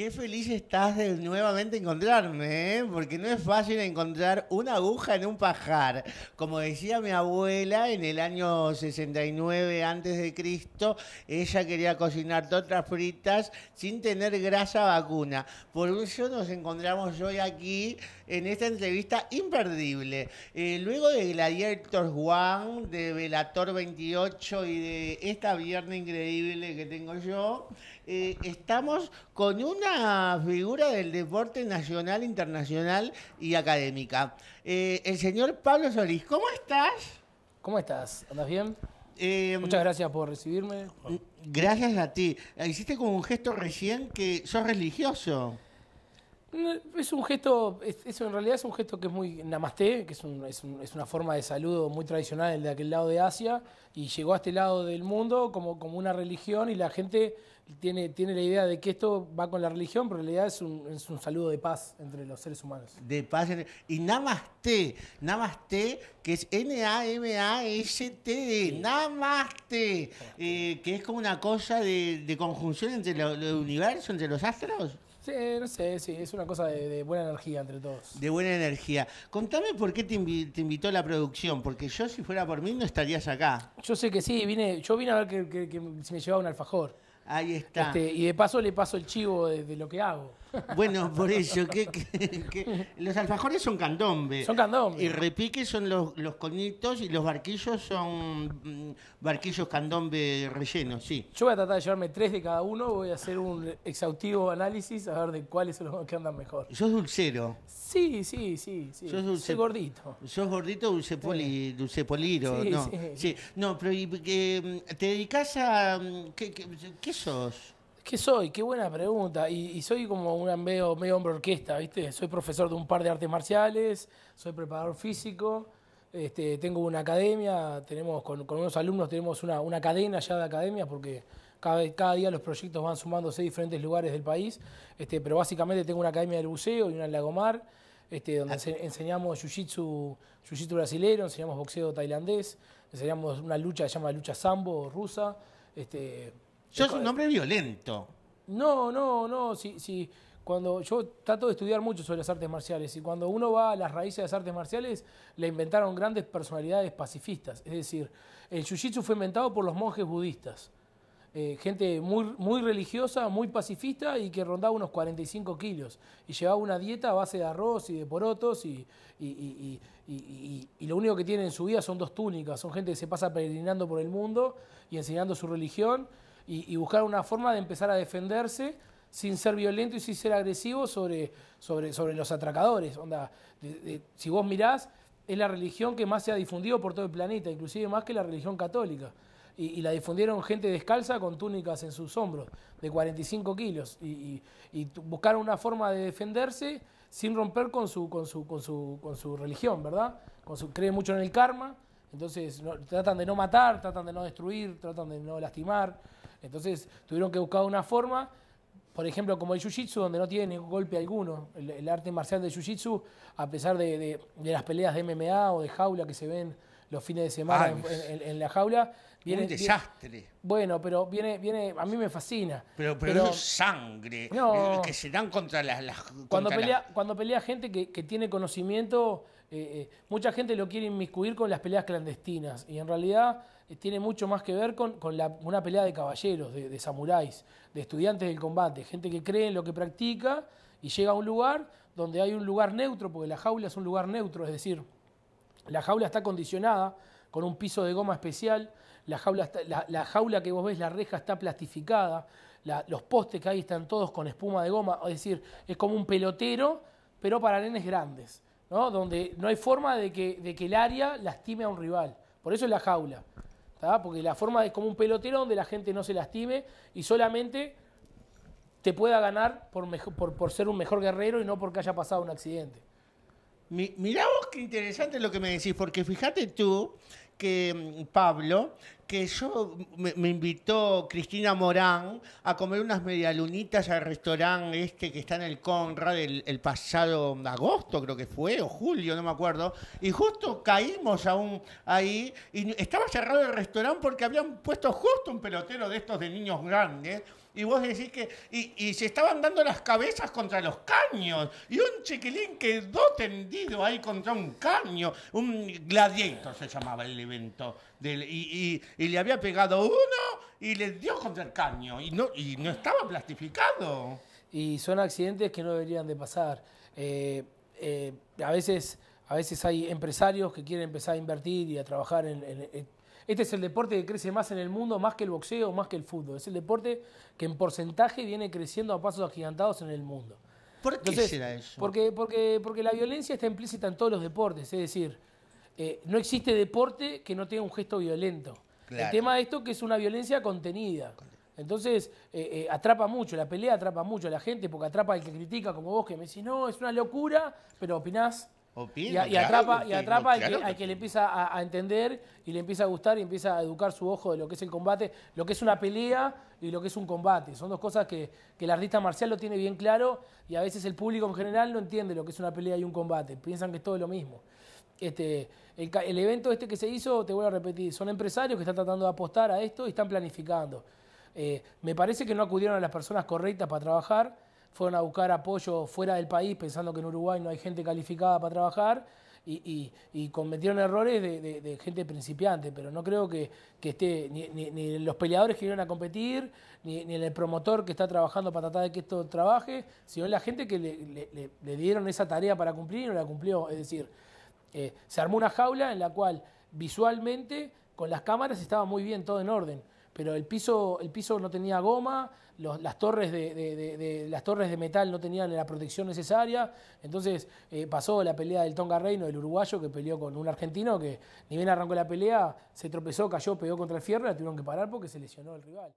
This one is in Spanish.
Qué feliz estás de nuevamente encontrarme, ¿eh? porque no es fácil encontrar una aguja en un pajar. Como decía mi abuela en el año 69 a.C., ella quería cocinar tortas fritas sin tener grasa vacuna. Por eso nos encontramos hoy aquí en esta entrevista imperdible. Eh, luego de Gladiator Juan, de Velator 28 y de esta viernes increíble que tengo yo, eh, estamos con una figura del deporte nacional, internacional y académica. Eh, el señor Pablo Solís, ¿cómo estás? ¿Cómo estás? ¿Andas bien? Muchas gracias por recibirme. Gracias a ti. Hiciste como un gesto recién que sos religioso. Es un gesto, eso en realidad es un gesto que es muy namaste, que es, un, es, una forma de saludo muy tradicional de aquel lado de Asia, y llegó a este lado del mundo como, como una religión, y la gente tiene, tiene la idea de que esto va con la religión, pero en realidad es un, saludo de paz entre los seres humanos. De paz. Y namaste, namaste, que es N-A-M-A-S-T, e, namaste, eh, que es como una cosa de, de conjunción entre el universo, entre los astros. Sí, no sé, sí, es una cosa de, buena energía entre todos. De buena energía. Contame por qué te, te, invitó la producción, porque yo si fuera por mí no estarías acá. Yo sé que sí, vine, yo vine a ver que, que, si me llevaba un alfajor. Ahí está. Este, y de paso le paso el chivo de, lo que hago. Bueno, por eso, los alfajores son candombe. Son candombe. Y repique son los, los conitos y los barquillos son mm, barquillos candombe rellenos, sí. Yo voy a tratar de llevarme tres de cada uno, voy a hacer un exhaustivo análisis a ver de cuáles son los que andan mejor. Yo ¿Sos dulcero? Sí, sí, sí. sí. dulce, Soy gordito. ¿Sos gordito dulce, poli, dulce poliro? no, sí. No, pero eh, ¿te dedicas a...? Mm, ¿Qué, qué, qué ¿Qué soy? Qué buena pregunta. Y, soy como un medio, medio hombre orquesta, ¿viste? Soy profesor de un par de artes marciales, soy preparador físico, este, tengo una academia, tenemos con, unos alumnos tenemos una, cadena ya de academias porque cada, cada día los proyectos van sumándose a diferentes lugares del país, este, pero básicamente tengo una academia del buceo y una en Lagomar, este, donde ah. enseñamos jiu-jitsu jiu brasileño, enseñamos boxeo tailandés, enseñamos una lucha que se llama lucha sambo rusa. Este, soy un hombre violento. No, no, no. Si, si, cuando yo trato de estudiar mucho sobre las artes marciales y cuando uno va a las raíces de las artes marciales, le inventaron grandes personalidades pacifistas. Es decir, el jiu-jitsu fue inventado por los monjes budistas. Eh, gente muy, muy religiosa, muy pacifista y que rondaba unos 45 kilos y llevaba una dieta a base de arroz y de porotos y, y, lo único que tiene en su vida son dos túnicas, son gente que se pasa peregrinando por el mundo y enseñando su religión y, buscar una forma de empezar a defenderse sin ser violento y sin ser agresivo sobre, sobre, sobre los atracadores. Onda, si vos mirás, es la religión que más se ha difundido por todo el planeta, inclusive más que la religión católica. Y, la difundieron gente descalza con túnicas en sus hombros, de 45 kilos, y, y buscaron una forma de defenderse sin romper con su, con su, con su, religión, ¿verdad? Con su, cree mucho en el karma, entonces tratan de no matar, tratan de no destruir, tratan de no lastimar. Entonces tuvieron que buscar una forma, por ejemplo, como el jiu-jitsu, donde no tiene golpe alguno. El, arte marcial del jiu-jitsu, a pesar de, las peleas de MMA o de jaula que se ven los fines de semana ah, en la jaula, Viene, un desastre. bueno, pero viene, viene, a mí me fascina. Pero, pero, es sangre, eh, que se dan contra las... cuando, pelea, cuando pelea gente que, tiene conocimiento, eh, eh, mucha gente lo quiere inmiscuir con las peleas clandestinas y en realidad tiene mucho más que ver con, una pelea de caballeros, de, de samuráis, de estudiantes del combate, gente que cree en lo que practica y llega a un lugar donde hay un lugar neutro, porque la jaula es un lugar neutro, es decir, la jaula está condicionada con un piso de goma especial, la jaula, la, jaula que vos ves, la reja está plastificada, los postes que hay están todos con espuma de goma, es decir, es como un pelotero, pero para nenes grandes, ¿no? donde no hay forma de que, de que el área lastime a un rival. Por eso es la jaula, porque la forma es como un pelotero donde la gente no se lastime y solamente te pueda ganar por, por, ser un mejor guerrero y no porque haya pasado un accidente. Mi, mirá vos qué interesante lo que me decís, porque fíjate tú que mm, Pablo que yo me, invitó Cristina Morán a comer unas medialunitas al restaurante este que está en el Conrad el, pasado agosto, creo que fue, o julio, no me acuerdo. Y justo caímos aún ahí y estaba cerrado el restaurante porque habían puesto justo un pelotero de estos de niños grandes. Y vos decís que. Y, se estaban dando las cabezas contra los caños. Y un chiquilín quedó tendido ahí contra un caño. Un gladiator se llamaba el evento. Del, y, y le había pegado uno y le dio contra el caño y no, y no estaba plastificado. Y son accidentes que no deberían de pasar. Eh, eh, a, veces, a veces hay empresarios que quieren empezar a invertir y a trabajar en, este es el deporte que crece más en el mundo, más que el boxeo, más que el fútbol. Es el deporte que en porcentaje viene creciendo a pasos agigantados en el mundo. ¿Por qué será eso? Porque, porque, porque la violencia está implícita en todos los deportes. Es decir, eh, no existe deporte que no tenga un gesto violento. El tema de esto que es una violencia contenida. Entonces, eh, eh, atrapa mucho, la pelea atrapa mucho a la gente, porque atrapa al que critica, como vos, que me decís, no, es una locura, pero opinás. y, atrapa, y atrapa al, que, le empieza a, entender y le empieza a gustar y empieza a educar su ojo de lo que es el combate, lo que es una pelea y lo que es un combate. Son dos cosas que, que el artista marcial lo tiene bien claro y a veces el público en general no entiende lo que es una pelea y un combate. Piensan que es todo lo mismo. Este, el, evento este que se hizo, te vuelvo a repetir, son empresarios que están tratando de apostar a esto y están planificando. Eh, me parece que no acudieron a las personas correctas para trabajar, fueron a buscar apoyo fuera del país pensando que en Uruguay no hay gente calificada para trabajar y, cometieron errores de, gente principiante, pero no creo que, esté ni, ni, los peleadores que vinieron a competir, ni, ni, el promotor que está trabajando para tratar de que esto trabaje, sino la gente que le, le dieron esa tarea para cumplir y no la cumplió. Es decir, eh, se armó una jaula en la cual visualmente con las cámaras estaba muy bien todo en orden, pero el piso, no tenía goma, las, torres de, las torres de metal no tenían la protección necesaria, entonces eh, pasó la pelea del Tonga Reino, el uruguayo que peleó con un argentino que ni bien arrancó la pelea, se tropezó, cayó, pegó contra el fierro, la tuvieron que parar porque se lesionó el rival.